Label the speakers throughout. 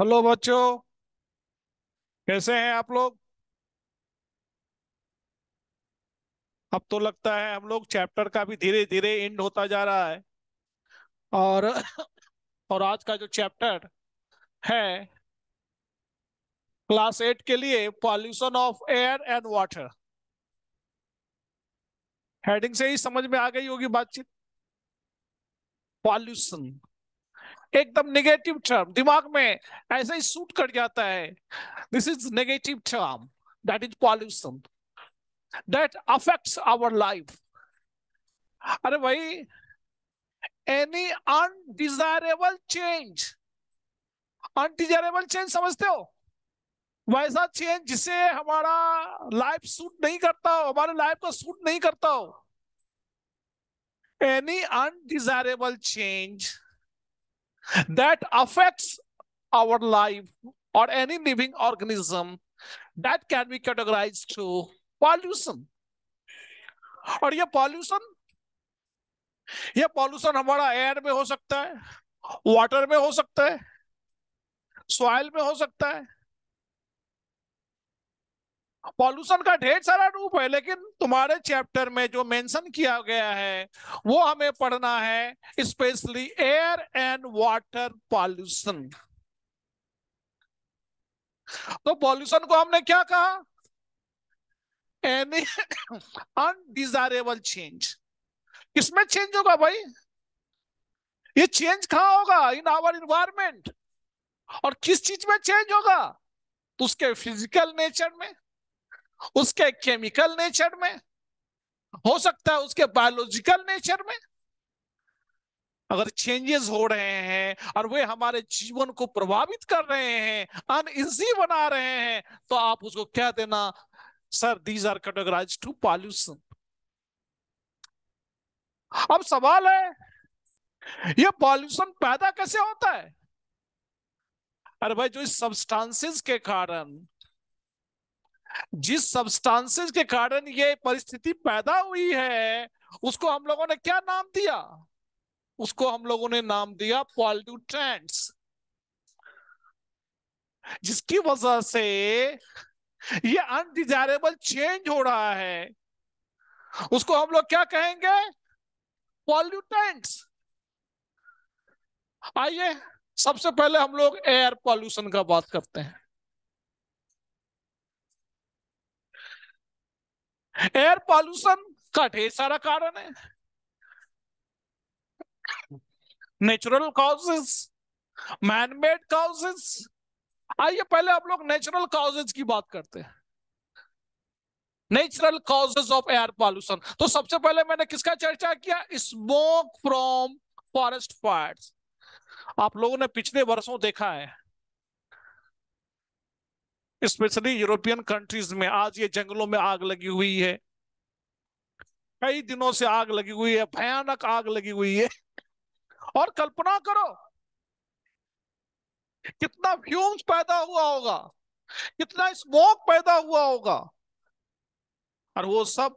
Speaker 1: Hello बच्चों कैसे हैं आप लोग अब तो लगता है हम लोग चैप्टर का भी धीरे धीरे एंड होता जा रहा है और और आज का जो चैप्टर है क्लास एट के लिए pollution of air and water heading से ही समझ में आ गई होगी बातचीत पॉल्यूशन एकदम नेगेटिव टर्म दिमाग में ऐसे ही सूट कर जाता है this is negative term that is pollution that affects our life अरे भाई any undesirable change undesirable change समझते हो वैसा चेंज जिसे हमारा लाइफ सूट नहीं करता हो हमारे लाइफ को सूट नहीं करता हो any undesirable change that affects our life or any living organism that can be categorized to pollution. और ये pollution, ये pollution हमारा air में हो सकता है water में हो सकता है soil में हो सकता है पॉल्यूशन का ढेर सारा रूप है लेकिन तुम्हारे चैप्टर में जो मेंशन किया गया है वो हमें पढ़ना है specially air and water pollution तो पॉल्यूशन को हमने क्या कहा एनी अनडिजायरेबल चेंज किसमें चेंज होगा भाई ये चेंज कहा होगा इन आवर इन्वायरमेंट और किस चीज में चेंज होगा तो उसके फिजिकल नेचर में उसके केमिकल नेचर में हो सकता है उसके बायोलॉजिकल नेचर में अगर चेंजेस हो रहे हैं और वे हमारे जीवन को प्रभावित कर रहे हैं इजी बना रहे हैं तो आप उसको क्या देना sir these are categorize to pollution अब सवाल है यह पॉल्यूशन पैदा कैसे होता है अरे भाई जो इस सब्सटेंसेस के कारण जिस सब्सटेंसेस के कारण ये परिस्थिति पैदा हुई है उसको हम लोगों ने क्या नाम दिया उसको हम लोगों ने नाम दिया पॉल्यूटेंट्स जिसकी वजह से ये अनडिजायरेबल चेंज हो रहा है उसको हम लोग क्या कहेंगे पॉल्यूटेंट्स आइए सबसे पहले हम लोग एयर पॉल्यूशन का बात करते हैं एयर पॉल्यूशन का ढेर सारा कारण है नेचुरल काउजेस मैनमेड काउजेस आइए पहले आप लोग नेचुरल काउजेज की बात करते हैं natural causes of air pollution तो सबसे पहले मैंने किसका चर्चा किया स्मोक फ्रॉम फॉरेस्ट फायर आप लोगों ने पिछले वर्षों देखा है स्पेशली यूरोपियन कंट्रीज में आज ये जंगलों में आग लगी हुई है कई दिनों से आग लगी हुई है भयानक आग लगी हुई है और कल्पना करो कितना फ्यूम्स पैदा हुआ होगा कितना स्मोक पैदा हुआ होगा और वो सब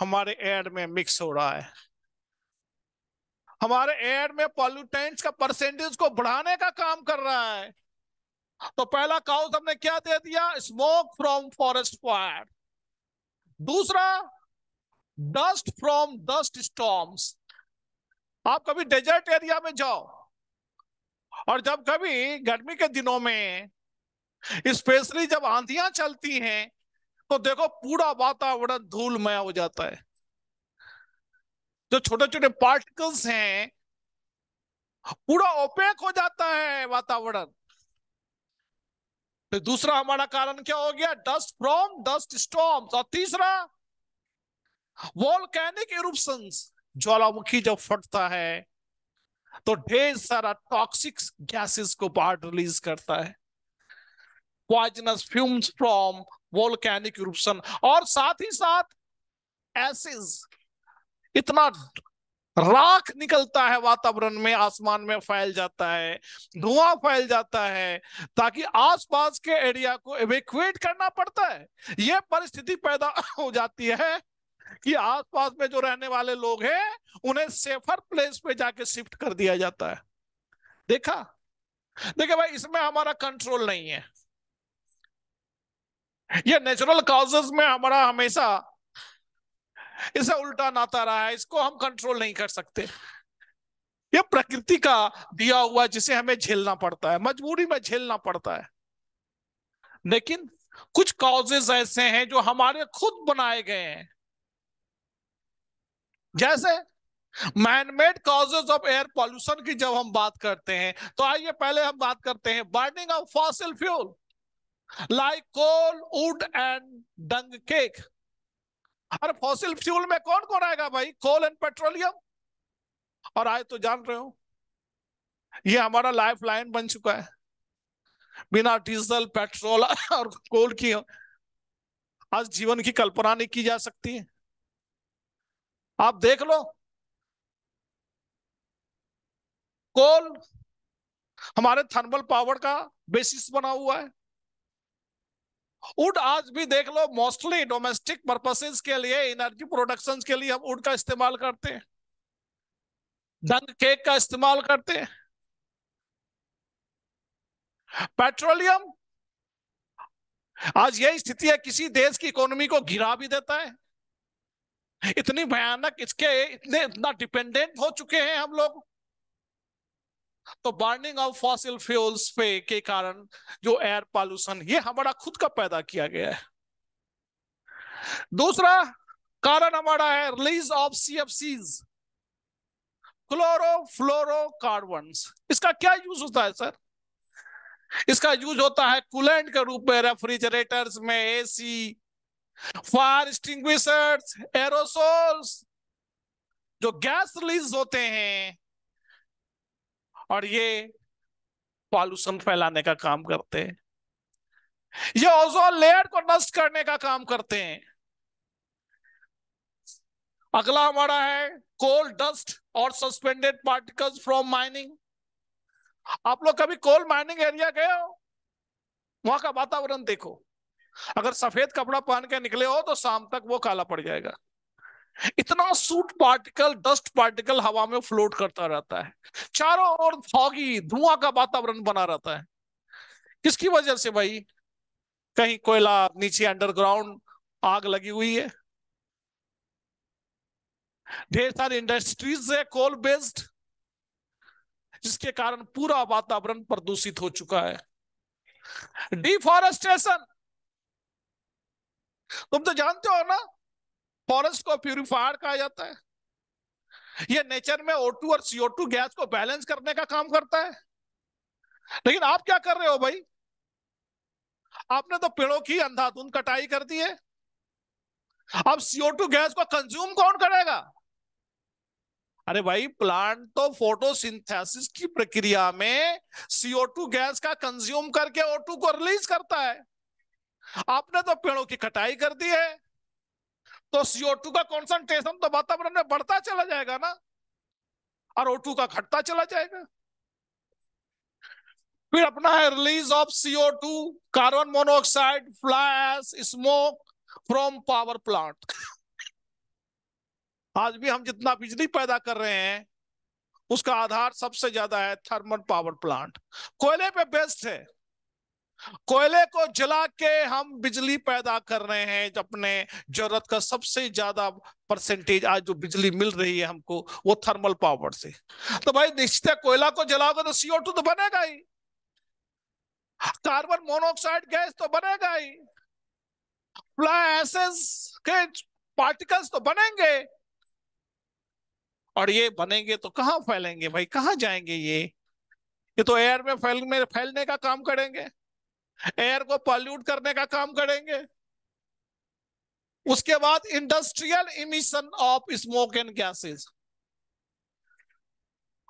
Speaker 1: हमारे एयर में मिक्स हो रहा है हमारे एयर में पॉल्यूटेंट्स का परसेंटेज को बढ़ाने का काम कर रहा है तो पहला काउ हमने क्या दे दिया स्मोक फ्रॉम फॉरेस्ट फायर दूसरा डस्ट फ्रॉम डस्ट स्टॉम्स आप कभी डेजर्ट एरिया में जाओ और जब कभी गर्मी के दिनों में स्पेशली जब आंधियां चलती हैं तो देखो पूरा वातावरण धूलमय हो जाता है जो छोटे छोटे पार्टिकल्स हैं पूरा ओपेक हो जाता है वातावरण फिर दूसरा हमारा कारण क्या हो गया डस्ट फ्रॉम डस्ट स्टॉम और तीसरा वॉलकैनिक इरुप्शन ज्वालामुखी जब फटता है तो ढेर सारा टॉक्सिक गैसेस को बाहर रिलीज करता है फ्यूम्स फ्रॉम वॉलकैनिक इरुप्शन और साथ ही साथ एसिड इतना राख निकलता है वातावरण में आसमान में फैल जाता है धुआं फैल जाता है ताकि आसपास के एरिया को एवेक्ट करना पड़ता है यह परिस्थिति पैदा हो जाती है कि आसपास में जो रहने वाले लोग हैं उन्हें सेफर प्लेस पे जाके शिफ्ट कर दिया जाता है देखा देखिए भाई इसमें हमारा कंट्रोल नहीं है यह नेचुरल काजेस में हमारा हमेशा इसे उल्टा नाता रहा है इसको हम कंट्रोल नहीं कर सकते ये प्रकृति का दिया हुआ जिसे हमें झेलना पड़ता है मजबूरी में झेलना पड़ता है लेकिन कुछ कॉजेज ऐसे हैं जो हमारे खुद बनाए गए हैं जैसे manmade causes of air pollution की जब हम बात करते हैं तो आइए पहले हम बात करते हैं burning of fossil fuel like coal wood and dung cake हर फॉसिल फ्यूल में कौन कौन आएगा भाई कोल एंड पेट्रोलियम और आए तो जान रहे हो ये हमारा लाइफ लाइन बन चुका है बिना डीजल पेट्रोल और कोल की आज जीवन की कल्पना नहीं की जा सकती है आप देख लो कोल हमारे थर्मल पावर का बेसिस बना हुआ है वुड आज भी देख लो मोस्टली डोमेस्टिक पर्पसेस के लिए एनर्जी प्रोडक्शन के लिए हम वुड का इस्तेमाल करते हैं डंग केक का इस्तेमाल करते हैं पेट्रोलियम आज यही स्थिति है किसी देश की इकोनॉमी को घिरा भी देता है इतनी भयानक इसके इतने इतना डिपेंडेंट हो चुके हैं हम लोग तो बर्निंग ऑफ फॉसिल फ्यूल्स पे के कारण जो एयर पॉल्यूशन ये हमारा खुद का पैदा किया गया है दूसरा कारण हमारा है रिलीज ऑफ सीएफसीज क्लोरोफ्लोरोकार्बन इसका क्या यूज होता है सर इसका यूज होता है कूलेंट के रूप में रेफ्रिजरेटर्स में एसी फायर स्टिंग एरोसोल्स जो गैस रिलीज होते हैं और ये पॉल्यूशन फैलाने का काम करते हैं ये ओजोन लेयर को नष्ट करने का काम करते हैं अगला हमारा है कोल डस्ट और सस्पेंडेड पार्टिकल्स फ्रॉम माइनिंग आप लोग कभी कोल माइनिंग एरिया गए हो वहां का वातावरण देखो अगर सफेद कपड़ा पहन के निकले हो तो शाम तक वो काला पड़ जाएगा इतना सूट पार्टिकल डस्ट पार्टिकल हवा में फ्लोट करता रहता है चारों ओर फॉगी धुआं का वातावरण बना रहता है किसकी वजह से भाई कहीं कोयला नीचे अंडरग्राउंड आग लगी हुई है ढेर सारी इंडस्ट्रीज है कोल बेस्ड जिसके कारण पूरा वातावरण प्रदूषित हो चुका है डिफॉरेस्टेशन तुम तो जानते हो ना फॉरेस्ट को प्यूरिफायर कहा जाता है यह नेचर में O2 और CO2 गैस को बैलेंस करने का काम करता है लेकिन आप क्या कर रहे हो भाई आपने तो पेड़ों की अंधाधुंध कटाई कर दी है अब CO2 गैस को कंज्यूम कौन करेगा अरे भाई प्लांट तो फोटोसिंथेसिस की प्रक्रिया में CO2 गैस का कंज्यूम करके O2 को रिलीज करता है आपने तो पेड़ों की कटाई कर दी है तो सीओ टू का कॉन्सेंट्रेशन तो वातावरण में बढ़ता चला जाएगा ना और ओ टू का घटता चला जाएगा फिर अपना है release of CO two carbon monoxide flash smoke from power plant आज भी हम जितना बिजली पैदा कर रहे हैं उसका आधार सबसे ज्यादा है थर्मल पावर प्लांट कोयले पे बेस्ट है कोयले को जला के हम बिजली पैदा कर रहे हैं अपने जरूरत का सबसे ज्यादा परसेंटेज आज जो बिजली मिल रही है हमको वो थर्मल पावर से तो भाई निश्चित है कोयला को जलाओगे तो सीओ टू तो बनेगा ही कार्बन मोनोऑक्साइड गैस तो बनेगा ही फ्लाइसेस के पार्टिकल्स तो बनेंगे और ये बनेंगे तो कहां फैलेंगे भाई कहां जाएंगे ये ये तो एयर में फैल में फैलने का काम करेंगे एयर को पॉल्यूट करने का काम करेंगे उसके बाद industrial emission of smoke and gases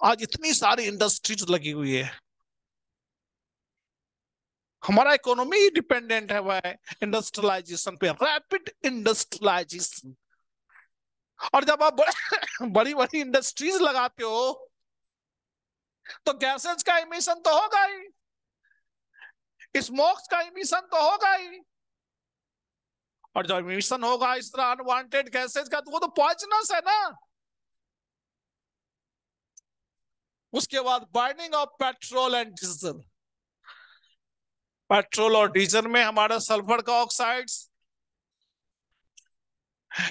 Speaker 1: आज इतनी सारी इंडस्ट्रीज लगी हुई है हमारा इकोनॉमी डिपेंडेंट है वह इंडस्ट्रियलाइजेशन पे रैपिड इंडस्ट्रियलाइजेशन और जब आप बड़ी बड़ी इंडस्ट्रीज लगाते हो तो गैसेज का इमिशन तो होगा ही इस मोक्ष का इमिशन तो होगा ही और जब इमिशन होगा इस तरह अनवांटेड गैसेज का तो वो तो पॉइजनस है ना उसके बाद burning of petrol and diesel petrol और डीजल में हमारा सल्फर का ऑक्साइड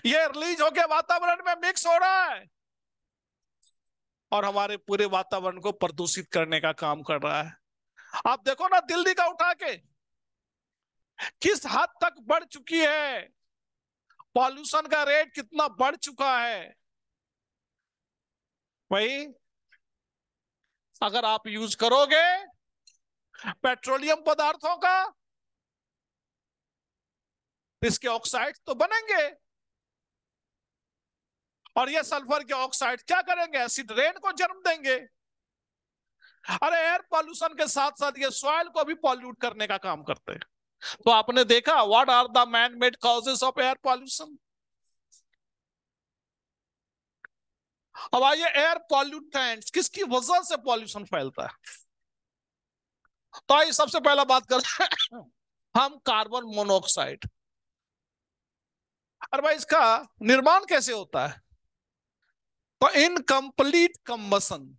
Speaker 1: ये रिलीज होकर वातावरण में मिक्स हो रहा है और हमारे पूरे वातावरण को प्रदूषित करने का काम कर रहा है आप देखो ना दिल्ली का उठा के किस हद तक बढ़ चुकी है पॉल्यूशन का रेट कितना बढ़ चुका है वही अगर आप यूज करोगे पेट्रोलियम पदार्थों का इसके ऑक्साइड तो बनेंगे और ये सल्फर के ऑक्साइड क्या करेंगे एसिड रेन को जन्म देंगे अरे एयर पॉल्यूशन के साथ साथ ये सॉइल को भी पॉल्यूट करने का काम करते हैं तो आपने देखा what are the man made causes of air pollution अब आइए एयर पॉल्यूटेंट किसकी वजह से पॉल्यूशन फैलता है तो आइए सबसे पहला बात करते हैं हम कार्बन मोनोऑक्साइड अरे भाई इसका निर्माण कैसे होता है तो इनकम्प्लीट कम्बसन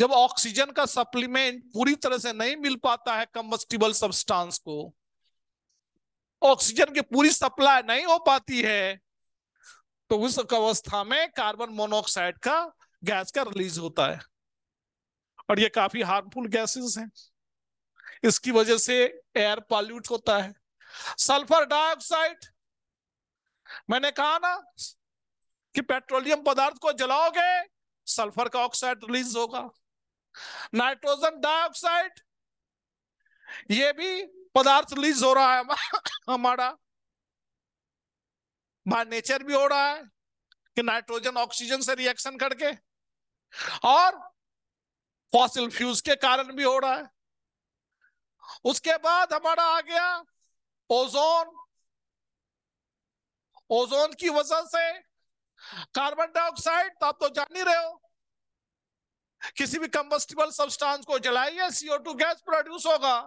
Speaker 1: जब ऑक्सीजन का सप्लीमेंट पूरी तरह से नहीं मिल पाता है कम्बस्टिबल सब्सटेंस को ऑक्सीजन की पूरी सप्लाई नहीं हो पाती है तो उस अवस्था में कार्बन मोनोऑक्साइड का गैस का रिलीज होता है और ये काफी हार्मफुल गैसेस हैं इसकी वजह से एयर पॉल्यूट होता है सल्फर डाइऑक्साइड मैंने कहा ना कि पेट्रोलियम पदार्थ को जलाओगे सल्फर का ऑक्साइड रिलीज होगा नाइट्रोजन डाइऑक्साइड ये भी पदार्थ रिलीज हो रहा है हमारा बाय नेचर भी हो रहा है कि नाइट्रोजन ऑक्सीजन से रिएक्शन करके और फॉसिल फ्यूज के कारण भी हो रहा है उसके बाद हमारा आ गया ओजोन ओजोन की वजह से कार्बन डाइऑक्साइड तो आप तो जान ही रहे हो किसी भी कंबस्टिबल सब्सटेंस को जलाइए सीओ टू गैस प्रोड्यूस होगा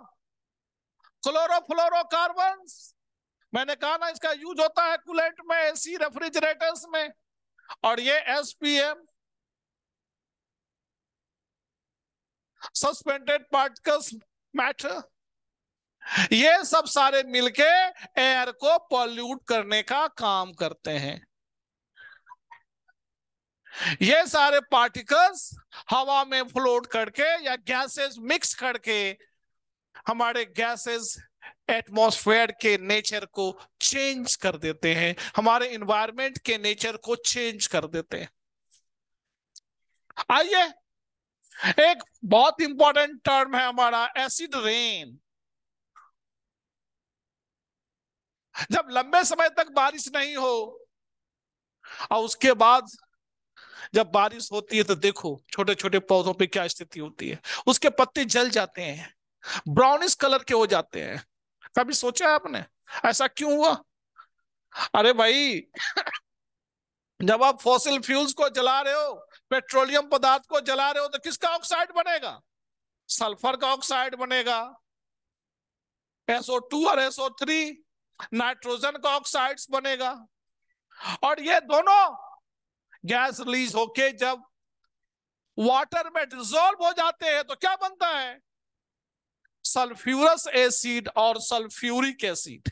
Speaker 1: क्लोरोफ्लोरोकार्बन मैंने कहा ना इसका यूज होता है कूलेंट में एसी रेफ्रिजरेटर्स में और ये एसपीएम सस्पेंडेड पार्टिकल्स मैटर ये सब सारे मिलके एयर को पॉल्यूट करने का काम करते हैं ये सारे पार्टिकल्स हवा में फ्लोट करके या गैसेस मिक्स करके हमारे गैसेस एटमॉस्फेयर के नेचर को चेंज कर देते हैं हमारे इन्वायरमेंट के नेचर को चेंज कर देते हैं आइए एक बहुत इंपॉर्टेंट टर्म है हमारा एसिड रेन जब लंबे समय तक बारिश नहीं हो और उसके बाद जब बारिश होती है तो देखो छोटे छोटे पौधों पे क्या स्थिति होती है उसके पत्ते जल जाते हैं ब्राउनिश कलर के हो जाते हैं कभी सोचा है आपने ऐसा क्यों हुआ अरे भाई जब आप फॉसिल फ्यूल्स को जला रहे हो पेट्रोलियम पदार्थ को जला रहे हो तो किसका ऑक्साइड बनेगा सल्फर का ऑक्साइड बनेगा एसओ टू और एसओ थ्री नाइट्रोजन का ऑक्साइड्स बनेगा और ये दोनों गैस रिलीज होके जब वाटर में डिजोल्व हो जाते हैं तो क्या बनता है सल्फ्यूरस एसिड और सल्फ्यूरिक एसिड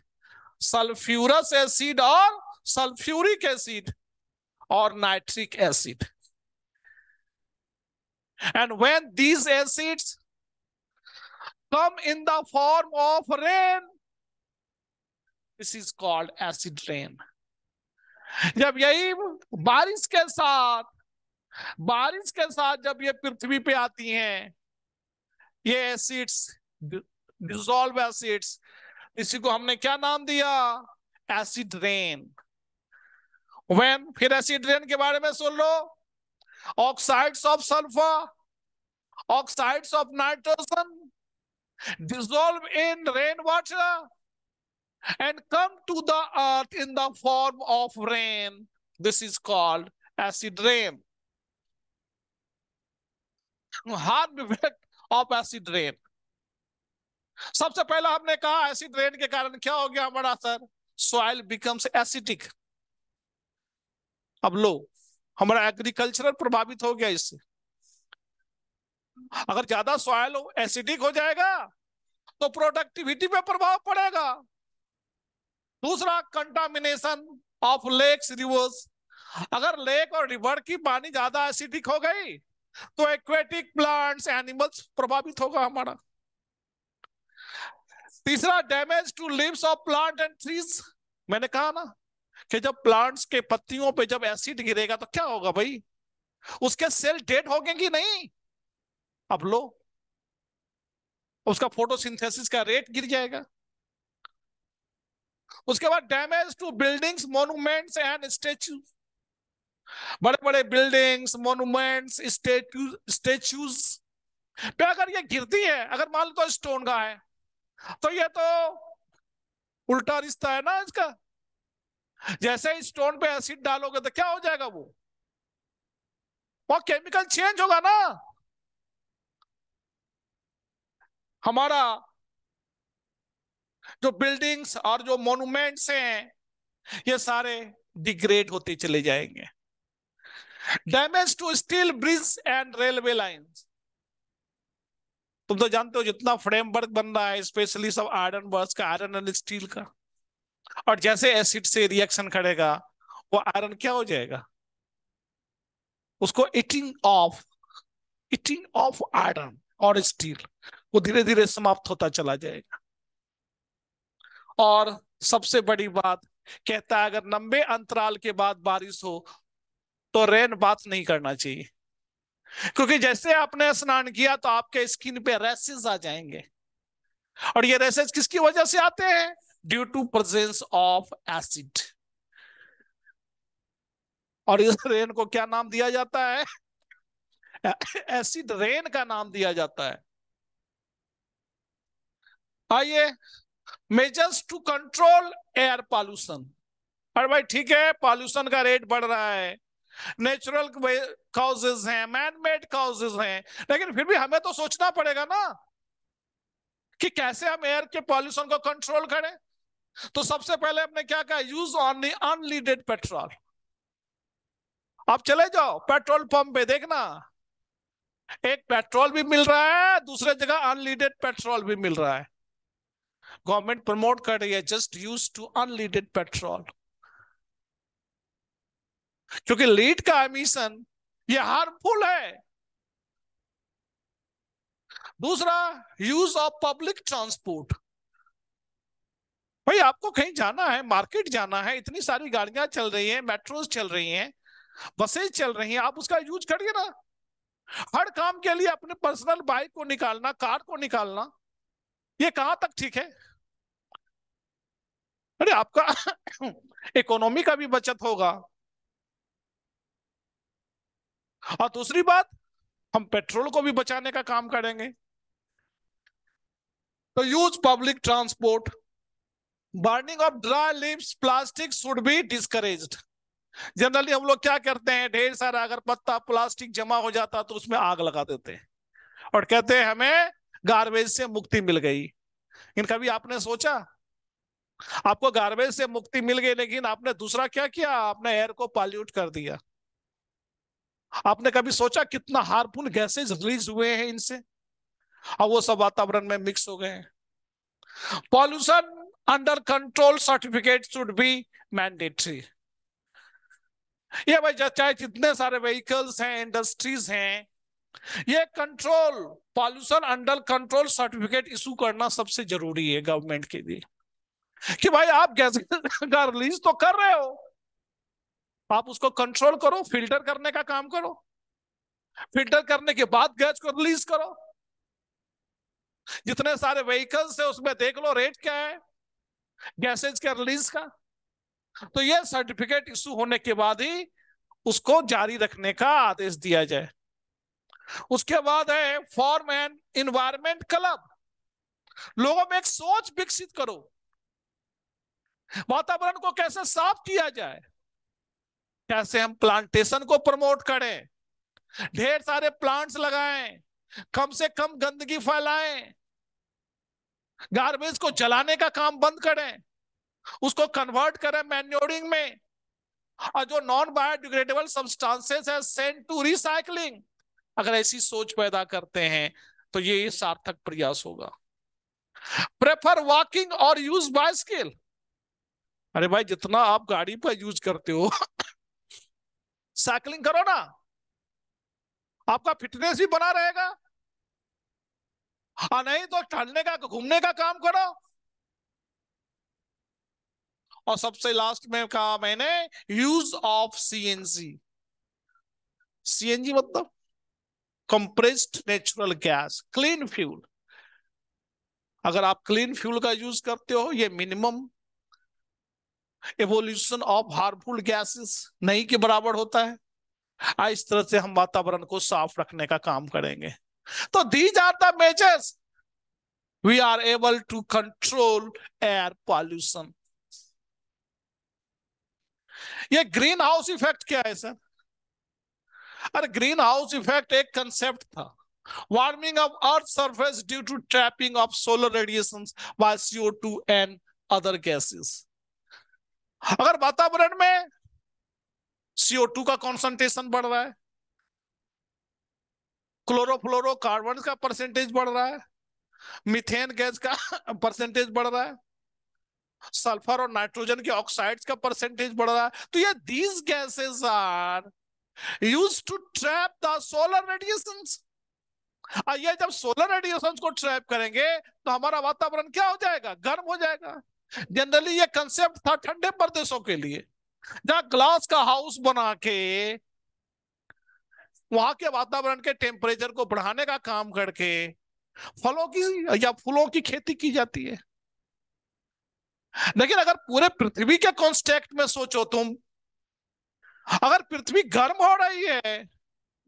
Speaker 1: सल्फ्यूरस एसिड और सल्फ्यूरिक एसिड और nitric acid and when these acid come in the form of rain this is called acid rain जब यही बारिश के साथ बारिश के साथ जब ये पृथ्वी पे आती हैं ये एसिड्स डिजोल्व एसिड्स इसी को हमने क्या नाम दिया एसिड रेन वेन फिर एसिड रेन के बारे में सुन लो oxides of sulphur oxides of nitrogen dissolve in rain water and come to the earth in the form of rain. This is called acid rain. Harm effect of acid rain सबसे पहला हमने कहा acid rain के कारण क्या हो गया हमारा असर सॉइल बिकम्स एसिडिक अब लो हमारा एग्रीकल्चर प्रभावित हो गया इससे अगर ज्यादा सॉइल एसिडिक हो जाएगा तो प्रोडक्टिविटी पे प्रभाव पड़ेगा दूसरा कंटामिनेशन ऑफ लेक्स रिवर्स अगर लेक और रिवर की पानी ज्यादा एसिडिक हो गई तो एक्वेटिक प्लांट्स एनिमल्स प्रभावित होगा हमारा तीसरा damage to leaves of plant and trees मैंने कहा ना कि जब प्लांट्स के पत्तियों पे जब एसिड गिरेगा तो क्या होगा भाई उसके सेल डेड हो गए कि नहीं अब लो उसका फोटोसिंथेसिस का रेट गिर जाएगा उसके बाद damage to buildings monuments and statues बड़े बड़े बिल्डिंग्स मोनूमेंट्स स्टेच्यूज स्टेच्यूज पे अगर ये गिरती है अगर मान लो तो स्टोन का है तो ये तो उल्टा रिश्ता है ना इसका जैसे ही स्टोन पे एसिड डालोगे तो क्या हो जाएगा वो वो केमिकल चेंज होगा ना हमारा जो बिल्डिंग्स और जो मोनूमेंट्स हैं ये सारे डिग्रेड होते चले जाएंगे damage to steel bridge and railway line तुम तो जानते हो जितना फ्रेम वर्क बन रहा है स्पेशली सब आयरन वर्क का आयरन एंड स्टील का और जैसे एसिड से रिएक्शन खड़ेगा वो आयरन क्या हो जाएगा उसको eating of eating of iron और स्टील वो धीरे धीरे समाप्त होता चला जाएगा और सबसे बड़ी बात कहता है अगर लंबे अंतराल के बाद बारिश हो तो रेन बात नहीं करना चाहिए क्योंकि जैसे आपने स्नान किया तो आपके स्किन पे रेसेस आ जाएंगे और ये रेसेस किसकी वजह से आते हैं due to presence of acid और इस रेन को क्या नाम दिया जाता है एसिड रेन का नाम दिया जाता है आइए measures to control air pollution अरे भाई ठीक है पॉल्यूशन का रेट बढ़ रहा है नेचुरल काउजेज हैं मैन मेड काउजेज हैं लेकिन फिर भी हमें तो सोचना पड़ेगा ना कि कैसे हम एयर के पॉल्यूशन को कंट्रोल करें तो सबसे पहले हमने क्या कहा यूज ऑनली अनलीडेड पेट्रोल आप चले जाओ पेट्रोल पंप पे देखना एक पेट्रोल भी मिल रहा है दूसरे जगह अनलीडेड पेट्रोल भी मिल रहा है गवर्नमेंट प्रमोट कर रही है just use to unleaded petrol क्योंकि लीड का एमिशन ये हार्मफुल है दूसरा यूज ऑफ पब्लिक ट्रांसपोर्ट भाई आपको कहीं जाना है मार्केट जाना है इतनी सारी गाड़ियां चल रही हैं मेट्रोज चल रही हैं बसेज चल रही हैं आप उसका यूज करिए ना हर काम के लिए अपने पर्सनल बाइक को निकालना कार को निकालना ये कहां तक ठीक है अरे आपका इकोनॉमी का भी बचत होगा और दूसरी बात हम पेट्रोल को भी बचाने का काम करेंगे तो use public transport burning of dry leaves plastic should be discourage generally हम लोग क्या करते हैं ढेर सारा अगर पत्ता प्लास्टिक जमा हो जाता तो उसमें आग लगा देते हैं और कहते हैं हमें गार्बेज से मुक्ति मिल गई इनका भी आपने सोचा आपको गार्बेज से मुक्ति मिल गई लेकिन आपने दूसरा क्या किया आपने एयर को पॉल्यूट कर दिया आपने कभी सोचा कितना हार्मफुल गैसेज रिलीज हुए हैं इनसे और वो सब वातावरण में मिक्स हो गए pollution under control certificate should be mandatory ये भाई चाहे जितने सारे व्हीकल्स हैं इंडस्ट्रीज हैं ये control pollution under control certificate issue करना सबसे जरूरी है गवर्नमेंट के लिए कि भाई आप गैस का रिलीज तो कर रहे हो आप उसको कंट्रोल करो फिल्टर करने का काम करो फिल्टर करने के बाद गैस को रिलीज करो जितने सारे व्हीकल्स है उसमें देख लो रेट क्या है गैसेज का रिलीज का तो यह सर्टिफिकेट इशू होने के बाद ही उसको जारी रखने का आदेश दिया जाए उसके बाद है फॉर्म एंड इन्वायरमेंट क्लब लोगों में एक सोच विकसित करो वातावरण को कैसे साफ किया जाए कैसे हम प्लांटेशन को प्रमोट करें ढेर सारे प्लांट्स लगाएं कम से कम गंदगी फैलाएं गार्बेज को जलाने का काम बंद करें उसको कन्वर्ट करें मैन्योरिंग में और जो नॉन बायोडिग्रेडेबल सब्सटेंसेस है सेंड टू रिसाइकलिंग अगर ऐसी सोच पैदा करते हैं तो ये सार्थक प्रयास होगा प्रेफर वॉकिंग और यूज बाइस्किल अरे भाई जितना आप गाड़ी पर यूज करते हो साइकिलिंग करो ना आपका फिटनेस भी बना रहेगा हा नहीं तो टहलने का घूमने का काम करो और सबसे लास्ट में कहा मैंने यूज ऑफ सीएनजी सीएनजी मतलब compressed natural gas clean fuel अगर आप क्लीन फ्यूल का यूज करते हो ये minimum evolution of harmful gases नहीं के बराबर होता है इस तरह से हम वातावरण को साफ रखने का काम करेंगे तो these are the measures we are able to control air pollution ये ग्रीन हाउस इफेक्ट क्या है सर अरे ग्रीन हाउस इफेक्ट एक कंसेप्ट था warming of earth surface due to trapping of solar radiation by CO two and other gases अगर वातावरण में CO two का कॉन्सेंट्रेशन बढ़ रहा है क्लोरोफ्लोरो कार्बन का परसेंटेज बढ़ रहा है मिथेन गैस का परसेंटेज बढ़ रहा है सल्फर और नाइट्रोजन के ऑक्साइड्स का परसेंटेज बढ़ रहा है तो ये these gases are use to trap the solar radiation ये जब सोलर रेडिएशन को ट्रैप करेंगे तो हमारा वातावरण क्या हो जाएगा गर्म हो जाएगा जनरली ये कंसेप्ट था ठंडे प्रदेशों के लिए जहां ग्लास का हाउस बना के वहां के वातावरण के टेम्परेचर को बढ़ाने का काम करके फलों की या फूलों की खेती की जाती है लेकिन अगर पूरे पृथ्वी के कॉन्स्टेक्ट में सोचो तुम अगर पृथ्वी गर्म हो रही है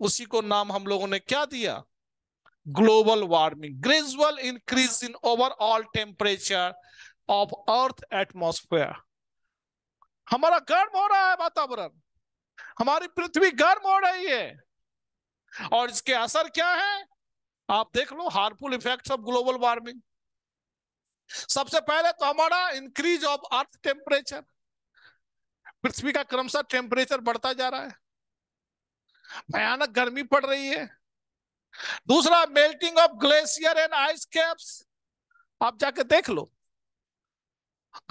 Speaker 1: उसी को नाम हम लोगों ने क्या दिया global warming gradual increase in overall temperature of earth atmosphere हमारा गर्म हो रहा है वातावरण हमारी पृथ्वी गर्म हो रही है और इसके असर क्या है आप देख लो harmful effect of global warming सबसे पहले तो हमारा इंक्रीज ऑफ अर्थ टेम्परेचर पृथ्वी का क्रमशः टेम्परेचर बढ़ता जा रहा है भयानक गर्मी पड़ रही है दूसरा melting of glacier and ice caps आप जाके देख लो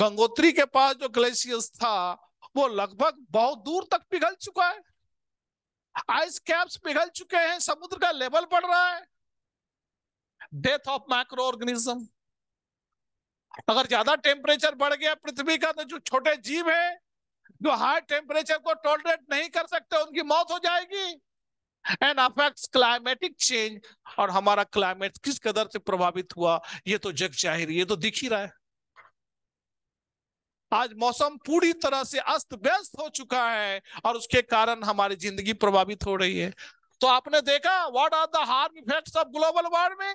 Speaker 1: गंगोत्री के पास जो ग्लेशियस था वो लगभग बहुत दूर तक पिघल चुका है आइस कैप्स पिघल चुके हैं समुद्र का लेवल बढ़ रहा है डेथ ऑफ माइक्रो ऑर्गेनिज्म अगर ज्यादा टेम्परेचर बढ़ गया पृथ्वी का तो जो छोटे जीव है जो हाई टेम्परेचर को टॉलरेट नहीं कर सकते उनकी मौत हो जाएगी एंड अफेक्ट क्लाइमेटिक चेंज और हमारा क्लाइमेट किस कदर से प्रभावित हुआ ये तो जग जाहिर ये तो दिख ही रहा है आज मौसम पूरी तरह से अस्त व्यस्त हो चुका है और उसके कारण हमारी जिंदगी प्रभावित हो रही है तो आपने देखा what are the harm effects of global warming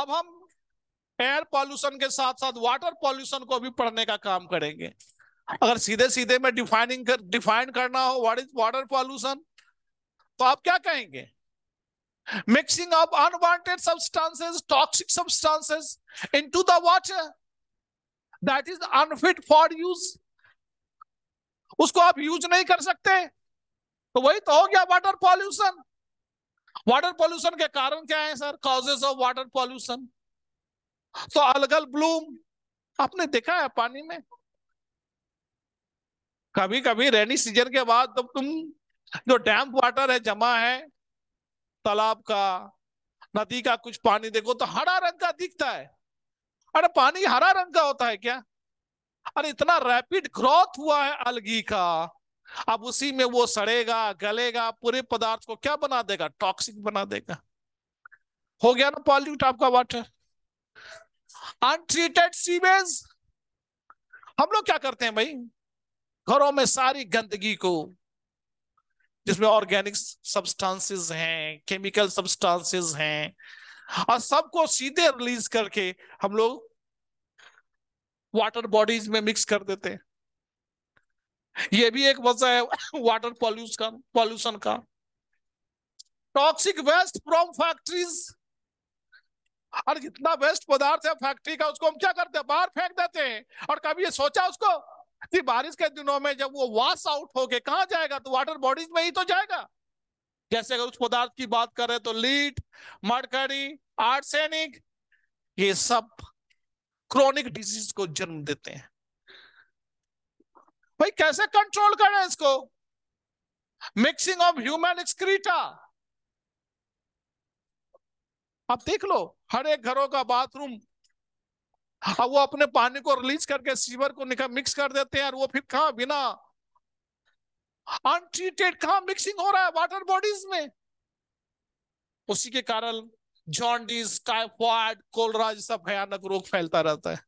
Speaker 1: अब हम एयर पॉल्यूशन के साथ साथ वाटर पॉल्यूशन को भी पढ़ने का काम करेंगे अगर सीधे सीधे में डिफाइनिंग कर डिफाइन करना हो व्हाट इज वाटर पॉल्यूशन तो आप क्या कहेंगे mixing of unwanted substances, toxic substances into the water that is unfit for use. उसको आप यूज नहीं कर सकते तो वही तो हो गया वाटर पॉल्यूशन वाटर पॉल्यूशन के कारण क्या है sir causes of water pollution तो अलगल ब्लूम आपने देखा है पानी में कभी कभी रेनी सीजन के बाद जब तुम जो डैम्प वाटर है जमा है तालाब का नदी का कुछ पानी देखो तो हरा रंग का दिखता है अरे पानी हरा रंग का होता है क्या अरे इतना रैपिड ग्रोथ हुआ है अलगी का अब उसी में वो सड़ेगा गलेगा पूरे पदार्थ को क्या बना देगा टॉक्सिक बना देगा हो गया ना पॉल्यूट आपका वाटर अनट्रीटेड सीवेज हम लोग क्या करते हैं भाई घरों में सारी गंदगी को जिसमें ऑर्गेनिक सब्सटेंसेस हैं केमिकल सब्सटेंसेस हैं और सबको सीधे रिलीज करके हम लोग वाटर बॉडीज में मिक्स कर देते हैं ये भी एक वजह है वाटर पॉल्यूशन पॉल्यूशन का टॉक्सिक वेस्ट फ्रॉम फैक्ट्रीज और जितना वेस्ट पदार्थ है फैक्ट्री का उसको हम क्या करते हैं बाहर फेंक देते हैं और कभी ये सोचा उसको कि बारिश के दिनों में जब वो वॉश आउट होके कहा जाएगा तो वाटर बॉडीज में ही तो जाएगा जैसे अगर उस पदार्थ की बात करें तो लीट मरकरी आर्सेनिक ये सब क्रोनिक डिजीज को जन्म देते हैं भाई कैसे कंट्रोल करें इसको मिक्सिंग ऑफ ह्यूमन एक्सक्रीटा आप देख लो हर एक घरों का बाथरूम हाँ वो अपने पानी को रिलीज करके सीवर को निकाल मिक्स कर देते हैं और वो फिर कहा बिना अनट्रीटेड कहा मिक्सिंग हो रहा है वाटर बॉडीज में उसी के कारण जॉन्डिस टाइफॉइड कोलरा जैसा भयानक रोग फैलता रहता है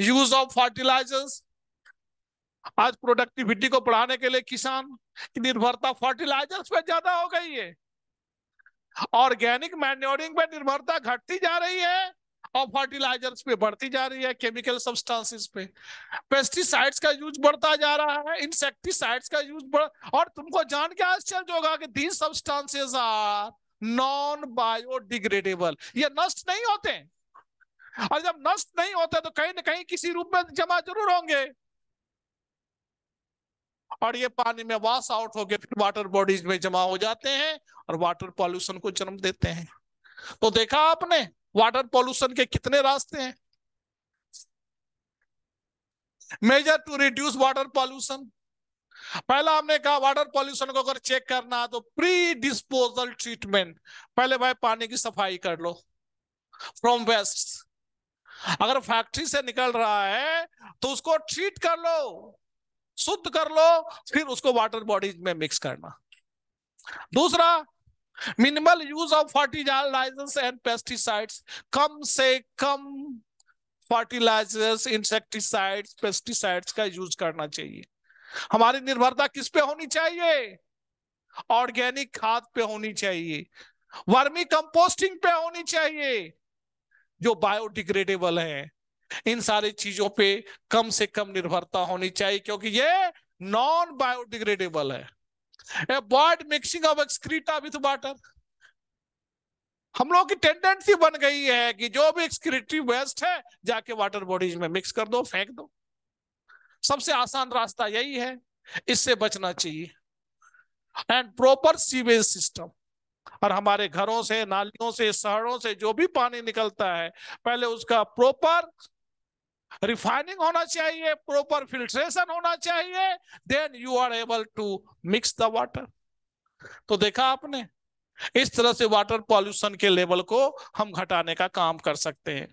Speaker 1: यूज ऑफ फर्टिलाइजर्स आज प्रोडक्टिविटी को बढ़ाने के लिए किसान की निर्भरता फर्टिलाइजर्स पे ज्यादा हो गई है ऑर्गेनिक मैन्योरिंग पे निर्भरता घटती जा रही है और फर्टिलाइजर्स पे बढ़ती जा रही है केमिकल सब्सटेंसेस पे पेस्टिसाइड्स का यूज बढ़ता जा रहा है इंसेक्टिसाइड्स का यूज बढ़ और तुमको जान के आश्चर्य होगा कि these substances are non biodegradable ये नष्ट नहीं होते और जब नष्ट नहीं होते तो कहीं ना कहीं किसी रूप में जमा जरूर होंगे और ये पानी में वाश आउट होके फिर वाटर बॉडीज में जमा हो जाते हैं और वाटर पॉल्यूशन को जन्म देते हैं तो देखा आपने वाटर पॉल्यूशन के कितने रास्ते हैं measure to reduce water pollution पहला हमने कहा वाटर पॉल्यूशन को अगर चेक करना तो प्री डिस्पोजल ट्रीटमेंट पहले भाई पानी की सफाई कर लो फ्रॉम वेस्ट अगर फैक्ट्री से निकल रहा है तो उसको ट्रीट कर लो शुद्ध कर लो फिर उसको वाटर बॉडीज में मिक्स करना दूसरा minimal use of fertilizers and pesticides कम से कम फर्टिलाइजर्स इंसेक्टिसाइड्स पेस्टिसाइड्स का यूज करना चाहिए हमारी निर्भरता किस पे होनी चाहिए ऑर्गेनिक खाद पे होनी चाहिए वर्मी कंपोस्टिंग पे होनी चाहिए जो बायोडिग्रेडेबल है इन सारी चीजों पे कम से कम निर्भरता होनी चाहिए क्योंकि ये नॉन बायोडिग्रेडेबल है avoid mixing of excreta with water हम लोगों की टेंडेंसी बन गई है कि जो भी एक्सक्रीटरी वेस्ट है जाके वाटर बॉडीज में मिक्स कर दो फेंक दो सबसे आसान रास्ता यही है इससे बचना चाहिए एंड प्रॉपर सीवेज सिस्टम और हमारे घरों से नालियों से शहरों से जो भी पानी निकलता है पहले उसका प्रॉपर रिफाइनिंग होना चाहिए प्रॉपर फिल्ट्रेशन होना चाहिए then you are able to mix the water तो देखा आपने इस तरह से वाटर पॉल्यूशन के लेवल को हम घटाने का काम कर सकते हैं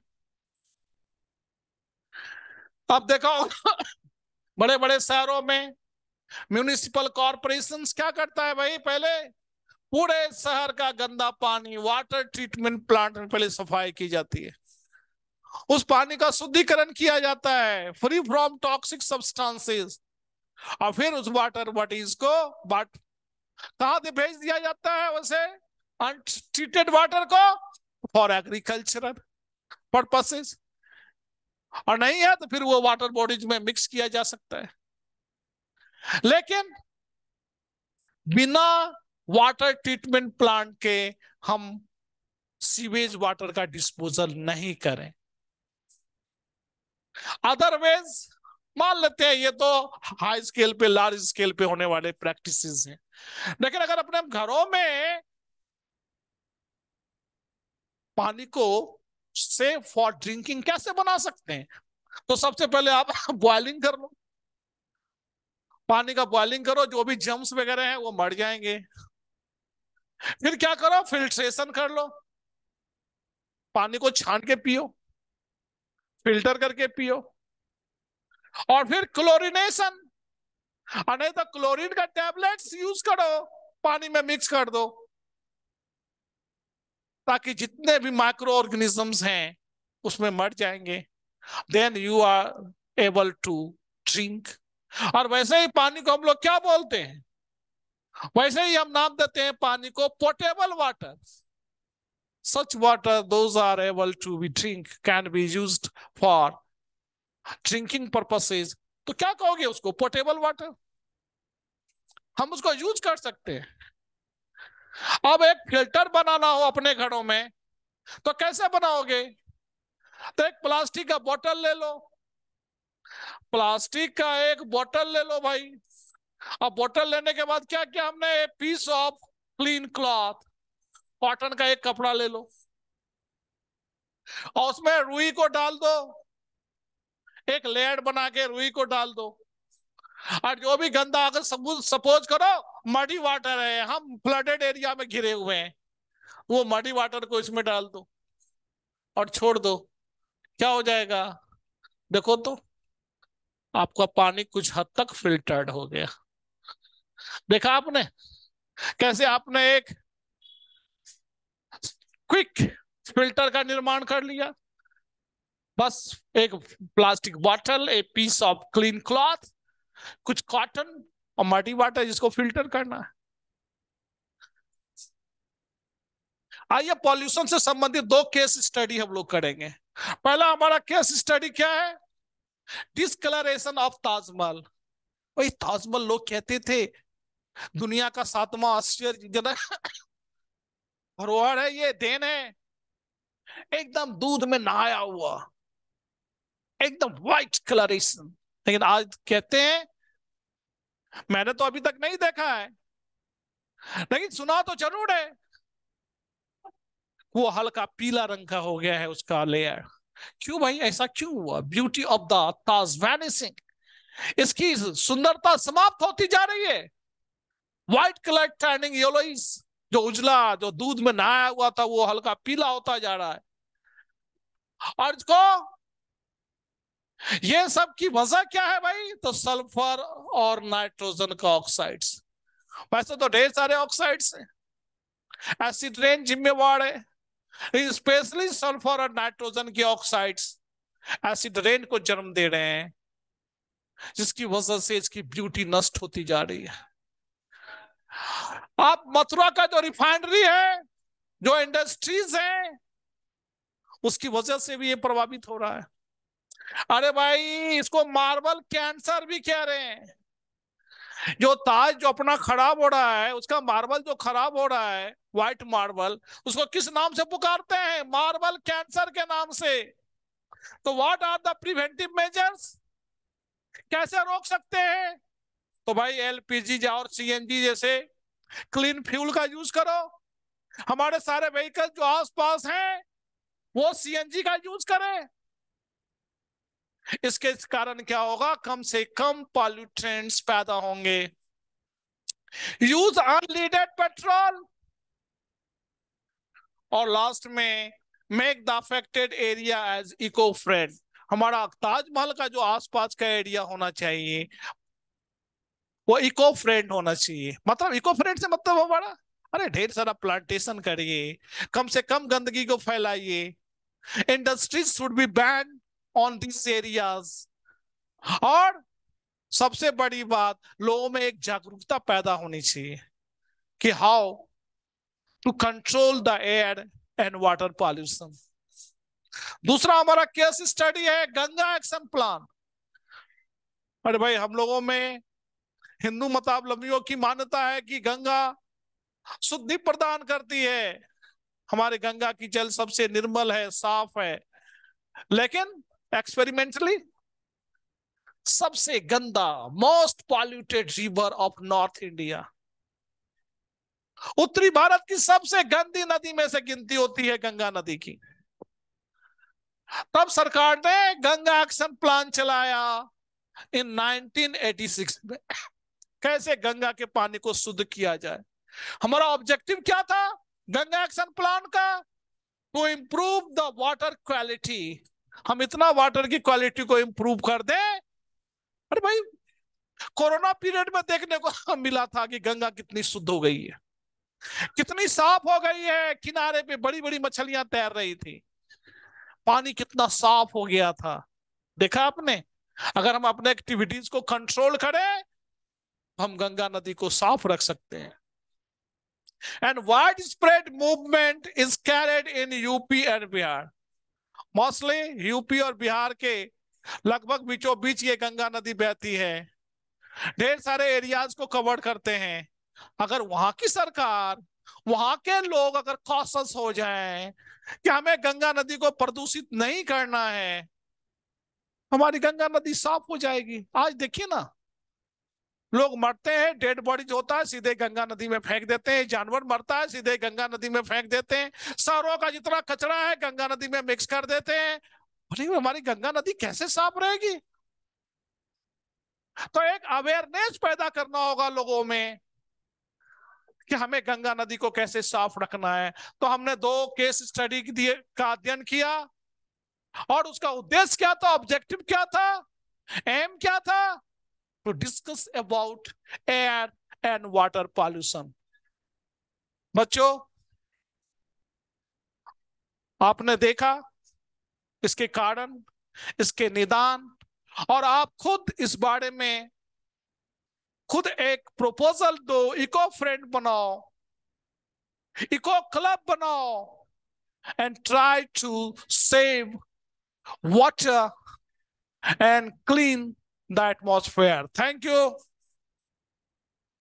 Speaker 1: अब देखो बड़े बड़े शहरों में म्यूनिसिपल कॉरपोरेशन क्या करता है भाई पहले पूरे शहर का गंदा पानी वाटर ट्रीटमेंट प्लांट में पहले सफाई की जाती है उस पानी का शुद्धिकरण किया जाता है फ्री फ्रॉम टॉक्सिक सब्सटेंसेस और फिर उस वाटर बॉडीज को बाट कहा भेज दिया जाता है उसे अनट्रीटेड वाटर को फॉर एग्रीकल्चरल पर्पसेस और नहीं है तो फिर वो वाटर बॉडीज में मिक्स किया जा सकता है लेकिन बिना वाटर ट्रीटमेंट प्लांट के हम सीवेज वाटर का डिस्पोजल नहीं करें अदरवाइज मान लेते हैं ये तो हाई स्केल पे लार्ज स्केल पे होने वाले प्रैक्टिसेस हैं लेकिन अगर अपने घरों में पानी को सेफ फॉर ड्रिंकिंग कैसे बना सकते हैं तो सबसे पहले आप बॉइलिंग कर लो पानी का बॉइलिंग करो जो भी जम्स वगैरह हैं वो मर जाएंगे फिर क्या करो फिल्ट्रेशन कर लो पानी को छान के पियो फिल्टर करके पियो और फिर क्लोरिनेशन नहीं तो क्लोरीन का टैबलेट्स यूज करो पानी में मिक्स कर दो ताकि जितने भी माइक्रो ऑर्गेनिजम्स हैं उसमें मर जाएंगे then you are able to drink और वैसे ही पानी को हम लोग क्या बोलते हैं वैसे ही हम नाम देते हैं पानी को portable water Such water those are able to be drink can be used for drinking purposes. तो क्या कहोगे उसको पोर्टेबल वाटर हम उसको यूज कर सकते हैं अब एक फिल्टर बनाना हो अपने घरों में तो कैसे बनाओगे तो एक प्लास्टिक का बोतल ले लो प्लास्टिक का एक बोतल ले लो भाई अब बोतल लेने के बाद क्या क्या हमने a piece of clean cloth cotton का एक कपड़ा ले लो और उसमें रुई को डाल दो एक लेयर बना के रुई को डाल दो और जो भी गंदा अगर सपोज करो मडी वाटर है हम फ्लडेड एरिया में घिरे हुए हैं वो मडी वाटर को इसमें डाल दो और छोड़ दो क्या हो जाएगा देखो तो आपका पानी कुछ हद तक फिल्टर्ड हो गया देखा आपने कैसे आपने एक क्विक फिल्टर का निर्माण कर लिया बस एक plastic bottle a piece of clean cloth कुछ कॉटन और मटी वाटर जिसको फिल्टर करना है आइए पॉल्यूशन से संबंधित दो केस स्टडी हम लोग करेंगे पहला हमारा केस स्टडी क्या है डिसकलरेशन ऑफ ताजमहल वही ताजमहल लोग कहते थे दुनिया का सातवां आश्चर्यजनक धरोहर है ये देन है एकदम दूध में नहाया हुआ एकदम व्हाइट कलरेशन लेकिन आज कहते हैं मैंने तो अभी तक नहीं देखा है लेकिन सुना तो जरूर है वो हल्का पीला रंग का हो गया है उसका लेयर क्यों भाई ऐसा क्यों हुआ beauty of the Taj vanishing इसकी सुंदरता समाप्त होती जा रही है व्हाइट कलर टर्निंग येलोइज जो उजला जो दूध में नहाया हुआ था वो हल्का पीला होता जा रहा है और को ये सब की वजह क्या है भाई तो सल्फर और नाइट्रोजन का ऑक्साइड्स वैसे तो ढेर सारे ऑक्साइड्स हैं एसिड रेन जिम्मेवार है स्पेशली सल्फर और नाइट्रोजन के ऑक्साइड्स एसिड रेन को जन्म दे रहे हैं जिसकी वजह से इसकी ब्यूटी नष्ट होती जा रही है आप मथुरा का जो रिफाइनरी है जो इंडस्ट्रीज है उसकी वजह से भी ये प्रभावित हो रहा है अरे भाई इसको मार्बल कैंसर भी कह रहे हैं जो ताज जो अपना खराब हो रहा है उसका मार्बल जो खराब हो रहा है व्हाइट मार्बल उसको किस नाम से पुकारते हैं मार्बल कैंसर के नाम से तो what are the preventive measures कैसे रोक सकते हैं तो भाई एलपीजी और सीएनजी जैसे क्लीन फ्यूल का यूज करो हमारे सारे व्हीकल जो आसपास हैं वो सीएनजी का यूज करें इसके कारण क्या होगा कम से कम पॉल्यूट्रेंट्स पैदा होंगे यूज अनलीडेड पेट्रोल और लास्ट में make the affected area as eco friend हमारा ताजमहल का जो आसपास का एरिया होना चाहिए वो इको फ्रेंड होना चाहिए मतलब इको फ्रेंड से मतलब हमारा अरे ढेर सारा प्लांटेशन करिए कम से कम गंदगी को फैलाइए industries should be ban on this areas और सबसे बड़ी बात लोगों में एक जागरूकता पैदा होनी चाहिए कि how to control the air and water pollution दूसरा हमारा केस स्टडी है गंगा एक्शन प्लान अरे भाई हम लोगों में हिंदू मतावलंबियों की मान्यता है कि गंगा शुद्धि प्रदान करती है हमारे गंगा की जल सबसे निर्मल है साफ है लेकिन एक्सपेरिमेंटली सबसे गंदा most polluted river of north India उत्तरी भारत की सबसे गंदी नदी में से गिनती होती है गंगा नदी की तब सरकार ने गंगा एक्शन प्लान चलाया इन 1986 में कैसे गंगा के पानी को शुद्ध किया जाए हमारा ऑब्जेक्टिव क्या था गंगा एक्शन प्लान का to improve the water quality हम इतना वाटर की क्वालिटी को इंप्रूव कर दे अरे भाई कोरोना पीरियड में देखने को मिला था कि गंगा कितनी शुद्ध हो गई है कितनी साफ हो गई है किनारे पे बड़ी बड़ी मछलियां तैर रही थी पानी कितना साफ हो गया था देखा आपने अगर हम अपने एक्टिविटीज को कंट्रोल करें हम गंगा नदी को साफ रख सकते हैं and wide spread movement is carried in UP and Bihar mostly UP और बिहार के लगभग बीचों बीच ये गंगा नदी बहती है ढेर सारे एरियाज को कवर करते हैं अगर वहां की सरकार वहां के लोग अगर कॉशस हो जाएं कि हमें गंगा नदी को प्रदूषित नहीं करना है हमारी गंगा नदी साफ हो जाएगी आज देखिए ना लोग मरते हैं डेड बॉडीज होता है सीधे गंगा नदी में फेंक देते हैं जानवर मरता है सीधे गंगा नदी में फेंक देते हैं सरों का जितना कचरा है गंगा नदी में मिक्स कर देते हैं अरे हमारी गंगा नदी कैसे साफ रहेगी तो एक अवेयरनेस पैदा करना होगा लोगों में कि हमें गंगा नदी को कैसे साफ रखना है तो हमने दो केस स्टडी का अध्ययन किया और उसका उद्देश्य क्या था ऑब्जेक्टिव क्या था एम क्या था to discuss about air and water pollution. बच्चों आपने देखा इसके कारण इसके निदान और आप खुद इस बारे में खुद एक प्रपोजल दो इको फ्रेंड बनाओ इको क्लब बनाओ and try to save water and clean the atmosphere. Thank you.